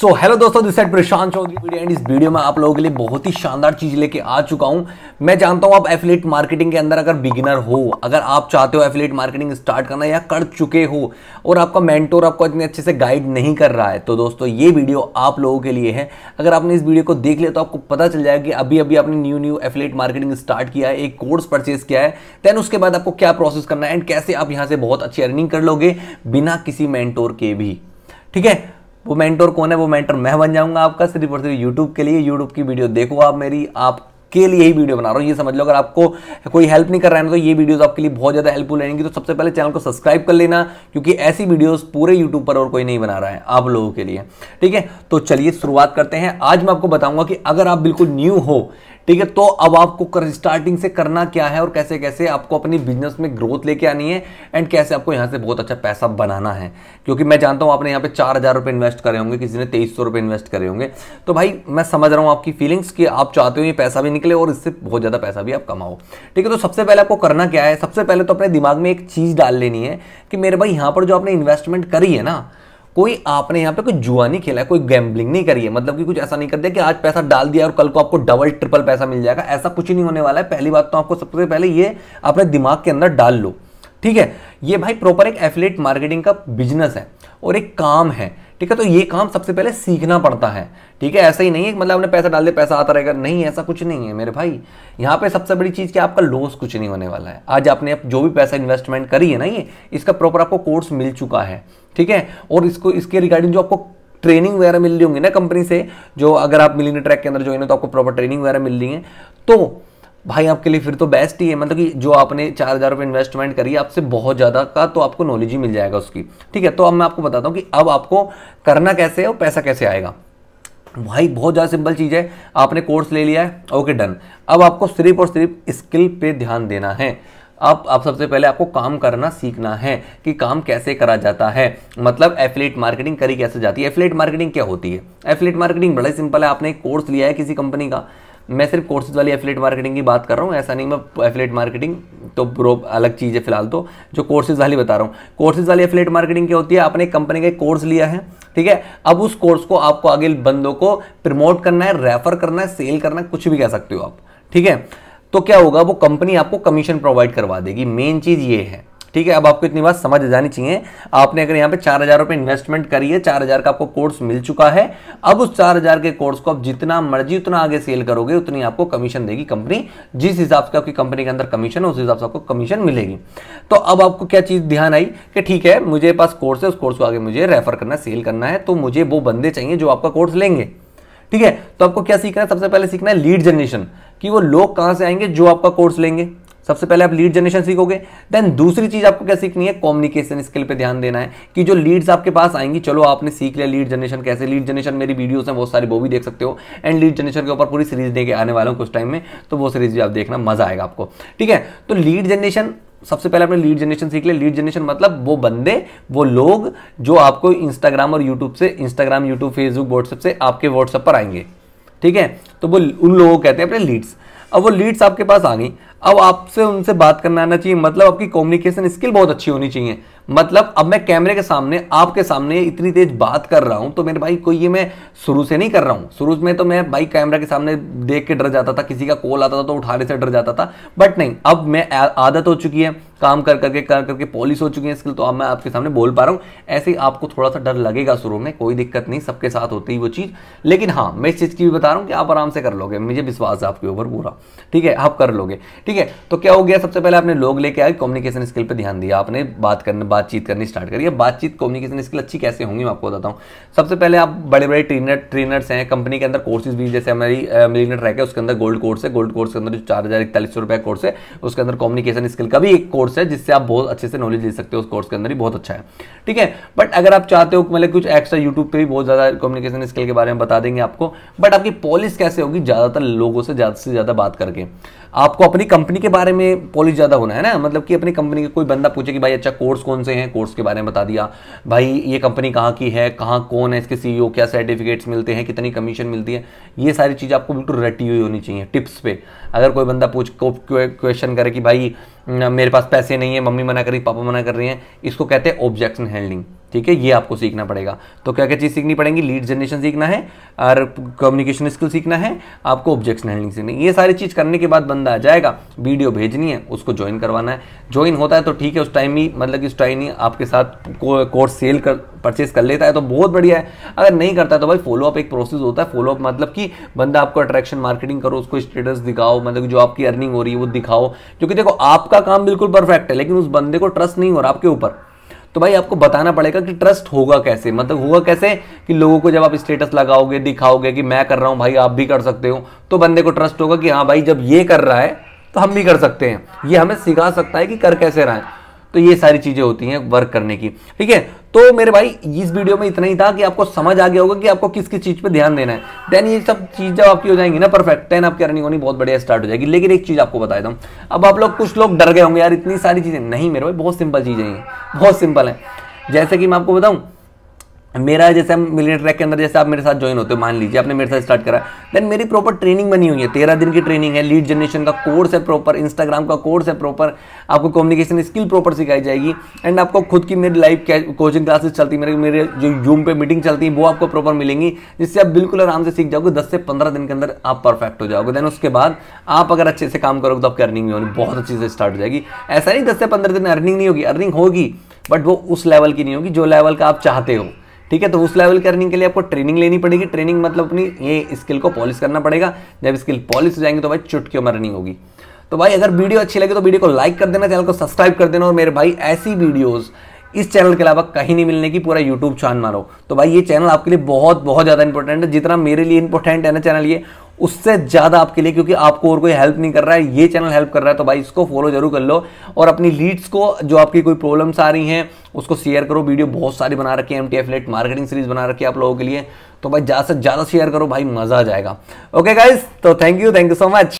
सो hello दोस्तों this side Prashant Chaudhary video and इस video में आप लोगों के लिए बहुत ही शानदार चीज लेके आ चुका हूं मैं जानता हूं आप एफिलेट मार्केटिंग के अंदर अगर बिगिनर हो अगर आप चाहते हो एफिलेट मार्केटिंग स्टार्ट करना या कर चुके हो और आपका मेंटोर आपको इतने अच्छे से गाइड नहीं कर रहा है तो दोस्तों ये वीडियो आप लोगों के लिए है अगर आपने इस वीडियो को देख लिया तो आपको पता चल जाएगा कि अभी अभी आपने new new affiliate marketing start किया है एक कोर्स परचेज किया है देन उसके बाद आपको क्या प्रोसेस करना है एंड कैसे आप यहाँ से बहुत अच्छी अर्निंग कर लोगे बिना किसी मैंटोर के भी ठीक है वो मेंटोर कौन है वो मेंटर मैं बन जाऊंगा आपका सिर्फ और सिर्फ यूट्यूब के लिए यूट्यूब की वीडियो देखो आप मेरी आप के लिए ही वीडियो बना रहा हूँ ये समझ लो अगर आपको कोई हेल्प नहीं कर रहा है ना तो ये वीडियोस आपके लिए बहुत ज़्यादा हेल्पफुल रहेंगी तो सबसे पहले चैनल को सब्सक्राइब कर लेना क्योंकि ऐसी वीडियोस पूरे यूट्यूब पर और कोई नहीं बना रहा है आप लोगों के लिए ठीक है तो चलिए शुरुआत करते हैं आज मैं आपको बताऊंगा कि अगर आप बिल्कुल न्यू हो ठीक है तो अब आपको कर, स्टार्टिंग से करना क्या है और कैसे कैसे आपको अपनी बिजनेस में ग्रोथ लेके आनी है एंड कैसे आपको यहाँ से बहुत अच्छा पैसा बनाना है क्योंकि मैं जानता हूँ आपने यहाँ पे चार हज़ार रुपये इन्वेस्ट करे होंगे किसी ने तेईस सौ रुपये इन्वेस्ट करे होंगे तो भाई मैं समझ रहा हूँ आपकी फीलिंग्स कि आप चाहते हो ये पैसा भी निकले और इससे बहुत ज़्यादा पैसा भी आप कमाओ ठीक है तो सबसे पहले आपको करना क्या है सबसे पहले तो अपने दिमाग में एक चीज़ डाल लेनी है कि मेरे भाई यहाँ पर जो आपने इन्वेस्टमेंट करी है ना कोई आपने यहाँ पे कोई जुआ नहीं खेला है कोई गैम्बलिंग नहीं करी है मतलब कि कुछ ऐसा नहीं कर दिया कि आज पैसा डाल दिया और कल को आपको डबल ट्रिपल पैसा मिल जाएगा ऐसा कुछ नहीं होने वाला है पहली बात तो आपको सबसे पहले ये अपने दिमाग के अंदर डाल लो ठीक है ये भाई प्रॉपर एक एफिलेट मार्केटिंग का बिजनेस है और एक काम है ठीक है तो ये काम सबसे पहले सीखना पड़ता है ठीक है ऐसा ही नहीं है मतलब आपने पैसा डाल दिया पैसा आता रहेगा नहीं ऐसा कुछ नहीं है मेरे भाई यहाँ पे सबसे बड़ी चीज़ कि आपका लॉस कुछ नहीं होने वाला है आज आपने आप जो भी पैसा इन्वेस्टमेंट करी है ना ये इसका प्रॉपर आपको कोर्स मिल चुका है ठीक है और इसको इसके रिगार्डिंग जो आपको ट्रेनिंग वगैरह मिल रही होंगी ना कंपनी से जो अगर आप मिलेंगे ट्रैक के अंदर जो है तो आपको प्रॉपर ट्रेनिंग वगैरह मिल रही है तो भाई आपके लिए फिर तो बेस्ट ही है मतलब कि जो आपने चार हज़ार रुपये इन्वेस्टमेंट करी है आपसे बहुत ज़्यादा का तो आपको नॉलेज ही मिल जाएगा उसकी ठीक है तो अब मैं आपको बताता हूँ कि अब आपको करना कैसे है और पैसा कैसे आएगा भाई बहुत ज़्यादा सिंपल चीज़ है आपने कोर्स ले लिया है ओके डन अब आपको सिर्फ और सिर्फ स्किल पे ध्यान देना है अब आप सबसे पहले आपको काम करना सीखना है कि काम कैसे करा जाता है मतलब एफिलेट मार्केटिंग करी कैसे जाती है एफिलेट मार्केटिंग क्या होती है एफिलेट मार्केटिंग बड़ा सिंपल है आपने एक कोर्स लिया है किसी कंपनी का मैं सिर्फ कोर्सेज वाली एफिलेट मार्केटिंग की बात कर रहा हूँ ऐसा नहीं मैं एफिलेट मार्केटिंग तो ब्रो अलग चीज़ है फिलहाल तो जो कोर्सेज वाली बता रहा हूँ कोर्सेज वाली एफिलेट मार्केटिंग क्या होती है आपने कंपनी का कोर्स लिया है ठीक है अब उस कोर्स को आपको आगे बंदों को प्रमोट करना है रेफर करना है सेल करना है कुछ भी कह सकते हो आप ठीक है तो क्या होगा वो कंपनी आपको कमीशन प्रोवाइड करवा देगी मेन चीज़ ये है ठीक है अब आपको इतनी बात समझ जानी चाहिए आपने अगर यहाँ पे चार हज़ार रुपये इन्वेस्टमेंट करी है चार हज़ार का आपको कोर्स मिल चुका है अब उस चार हज़ार के कोर्स को आप जितना मर्जी उतना आगे सेल करोगे उतनी आपको कमीशन देगी कंपनी जिस हिसाब से आपकी कंपनी के अंदर कमीशन है उस हिसाब से आपको कमीशन मिलेगी तो अब आपको क्या चीज़ ध्यान आई कि ठीक है मुझे पास कोर्स है उस कोर्स को आगे मुझे रेफर करना है सेल करना है तो मुझे वो बंदे चाहिए जो आपका कोर्स लेंगे ठीक है तो आपको क्या सीखना है सबसे पहले सीखना है लीड जनरेशन कि वो लोग कहाँ से आएंगे जो आपका कोर्स लेंगे सबसे पहले आप लीड जनरेशन सीखोगे देन दूसरी चीज आपको क्या सीखनी है कम्युनिकेशन स्किल पे ध्यान देना है कि जो लीड्स आपके पास आएंगी चलो आपने सीख लिया लीड जनरेशन कैसे लीड जनरेशन मेरी वीडियोस हैं बहुत सारी वो भी देख सकते हो एंड लीड जनरेशन के ऊपर पूरी सीरीज देखे आने वाला हूँ कुछ टाइम में तो वो सीरीज भी आप देखना मजा आएगा आपको ठीक है तो लीड जनरेशन सबसे पहले आपने लीड जनरेशन सीख लिया लीड जनरेशन मतलब वो बंदे वो लोग जो आपको इंस्टाग्राम और यूट्यूब से इंस्टाग्राम यूट्यूब फेसबुक व्हाट्सएप से आपके व्हाट्सएप पर आएंगे ठीक है तो वो उन लोगों को कहते हैं अपने लीड्स अब वो लीड्स आपके पास आ गई अब आपसे उनसे बात करना आना चाहिए मतलब आपकी कम्युनिकेशन स्किल बहुत अच्छी होनी चाहिए मतलब अब मैं कैमरे के सामने आपके सामने इतनी तेज बात कर रहा हूं तो मेरे भाई कोई ये मैं शुरू से नहीं कर रहा हूं शुरू में तो मैं भाई कैमरा के सामने देख के डर जाता था किसी का कॉल आता था तो उठाने से डर जाता था बट नहीं अब मैं आदत हो चुकी है काम कर करके कर करके पॉलिश हो चुकी है स्किल तो अब मैं आपके सामने बोल पा रहा हूँ ऐसे ही आपको थोड़ा सा डर लगेगा शुरू में कोई दिक्कत नहीं सबके साथ होती ही वो चीज़ लेकिन हाँ मैं इस चीज़ की भी बता रहा हूँ कि आप आराम से कर लोगे मुझे विश्वास है आपके ऊपर पूरा ठीक है आप कर लोगे ठीक है तो क्या हो गया सबसे पहले आपने लोग लेके आए कम्युनिकेशन स्किल पर ध्यान दिया आपने बात करने बात बातचीत करनी स्टार्ट करिए बातचीत कम्युनिकेशन स्किल अच्छी कैसे होंगी मैं आपको बताता हूँ सबसे पहले आप बड़े बड़े ट्रेनर ट्रेनर्स हैं कंपनी के अंदर कोर्सेज भी जैसे हमारी मिलीनर ट्रैक है उसके अंदर गोल्ड कोर्स है गोल्ड कोर्स के अंदर जो चार हज़ार इकतालीस सौ रुपये कोर्स है उसके अंदर कम्युनिकेशन स्किल का भी एक कोर्स है जिससे आप बहुत अच्छे से नॉलेज ले सकते हो उस कोर्स के अंदर ही बहुत अच्छा है ठीक है बट अगर आप चाहते हो मतलब कुछ एक्स्ट्रा यूट्यूब पर भी बहुत ज़्यादा कम्युनिकेशन स्किल के बारे में बता देंगे आपको बट आपकी पॉलिस कैसे होगी ज़्यादातर लोगों से ज़्यादा से ज़्यादा बात करके आपको अपनी कंपनी के बारे में पॉलिस ज़्यादा होना है ना मतलब कि अपनी कंपनी का कोई बंदा पूछे कि भाई अच्छा कोर्स कौन सा से हैं कोर्स के बारे में बता दिया भाई ये कंपनी कहाँ की है कहाँ कौन है इसके सीईओ e क्या सर्टिफिकेट्स मिलते हैं कितनी कमीशन मिलती है ये सारी चीज़ आपको बिल्कुल रटी हुई होनी चाहिए टिप्स पे अगर कोई बंदा पूछ क्वेश्चन करे कि भाई मेरे पास पैसे नहीं है मम्मी मना कर रही पापा मना कर रहे हैं इसको कहते हैं ऑब्जेक्शन हैंडलिंग ठीक है ये आपको सीखना पड़ेगा तो क्या क्या चीज़ सीखनी पड़ेगी लीड जनरेशन सीखना है और कम्युनिकेशन स्किल सीखना है आपको ऑब्जेक्शन हैंडलिंग सीखनी है ये सारी चीज़ करने के बाद बंदा आ जाएगा वीडियो भेजनी है उसको ज्वाइन करवाना है ज्वाइन होता है तो ठीक है उस टाइम ही मतलब कि उस टाइम ही आपके साथ कोर्स सेल कर परचेज कर लेता है तो बहुत बढ़िया है अगर नहीं करता है तो भाई फॉलोअप एक प्रोसेस होता है फॉलोअप मतलब कि बंदा आपको अट्रैक्शन मार्केटिंग करो उसको स्टेटस दिखाओ मतलब जो आपकी अर्निंग हो रही है वो दिखाओ क्योंकि देखो आपका काम बिल्कुल परफेक्ट है लेकिन उस बंदे को ट्रस्ट नहीं हो रहा आपके ऊपर तो भाई आपको बताना पड़ेगा कि ट्रस्ट होगा कैसे मतलब हुआ कैसे कि लोगों को जब आप स्टेटस लगाओगे दिखाओगे कि मैं कर रहा हूं भाई आप भी कर सकते हो तो बंदे को ट्रस्ट होगा कि हाँ भाई जब ये कर रहा है तो हम भी कर सकते हैं ये हमें सिखा सकता है कि कर कैसे रहा है तो ये सारी चीज़ें होती हैं वर्क करने की ठीक है तो मेरे भाई इस वीडियो में इतना ही था कि आपको समझ आ गया होगा कि आपको किस किस चीज़ पे ध्यान देना है देन ये सब चीज़ जब आपकी हो जाएंगी ना परफेक्ट टेन आपकी अर्निंग होनी बहुत बढ़िया स्टार्ट हो जाएगी लेकिन एक चीज़ आपको बता दूँ अब आप लोग कुछ लोग डर गए होंगे यार इतनी सारी चीज़ें नहीं मेरे भाई बहुत सिंपल चीज़ें हैं बहुत सिंपल है जैसे कि मैं आपको बताऊँ मेरा जैसे हम मिलियन ट्रैक के अंदर जैसे आप मेरे साथ ज्वाइन होते हो मान लीजिए आपने मेरे साथ स्टार्ट करा देन मेरी प्रॉपर ट्रेनिंग बनी हुई है तेरह दिन की ट्रेनिंग है लीड जनरेशन का कोर्स है प्रॉपर इंस्टाग्राम का कोर्स है प्रॉपर आपको कम्युनिकेशन स्किल प्रॉपर सिखाई जाएगी एंड आपको खुद की मेरी लाइव कोचिंग क्लासेस चलती मेरे मेरे जो जूम पे मीटिंग चलती है वो आपको प्रॉपर मिलेंगी जिससे आप बिल्कुल आराम से सीख जाओगे दस से पंद्रह दिन के अंदर आप परफेक्ट हो जाओगे देन उसके बाद आप अगर अच्छे से काम करोगे तो आपकी अर्निंग भी होनी बहुत अच्छी से स्टार्ट हो जाएगी ऐसा नहीं दस से पंद्रह दिन अर्निंग नहीं होगी अर्निंग होगी बट वो उस लेवल की नहीं होगी जो लेवल का आप चाहते हो ठीक है तो उस लेवल करने के लिए आपको ट्रेनिंग लेनी पड़ेगी ट्रेनिंग मतलब अपनी ये स्किल को पॉलिश करना पड़ेगा जब स्किल पॉलिश हो जाएंगे तो भाई चुटकियों में रनिंग होगी तो भाई अगर वीडियो अच्छी लगे तो वीडियो को लाइक कर देना चैनल को सब्सक्राइब कर देना और मेरे भाई ऐसी वीडियोस इस चैनल के अलावा कहीं नहीं मिलने की पूरा यूट्यूब छान मारो तो भाई ये चैनल आपके लिए बहुत बहुत ज़्यादा इंपॉर्टेंट है जितना मेरे लिए इंपॉर्टेंट है ना चैनल ये उससे ज़्यादा आपके लिए क्योंकि आपको और कोई हेल्प नहीं कर रहा है ये चैनल हेल्प कर रहा है तो भाई इसको फॉलो जरूर कर लो और अपनी लीड्स को जो आपकी कोई प्रॉब्लम्स आ रही हैं उसको शेयर करो वीडियो बहुत सारी बना रखी है M T affiliate marketing series बना रखी है आप लोगों के लिए तो भाई ज़्यादा से ज़्यादा शेयर करो भाई मज़ा आ जाएगा ओके गाइज तो thank you thank you so much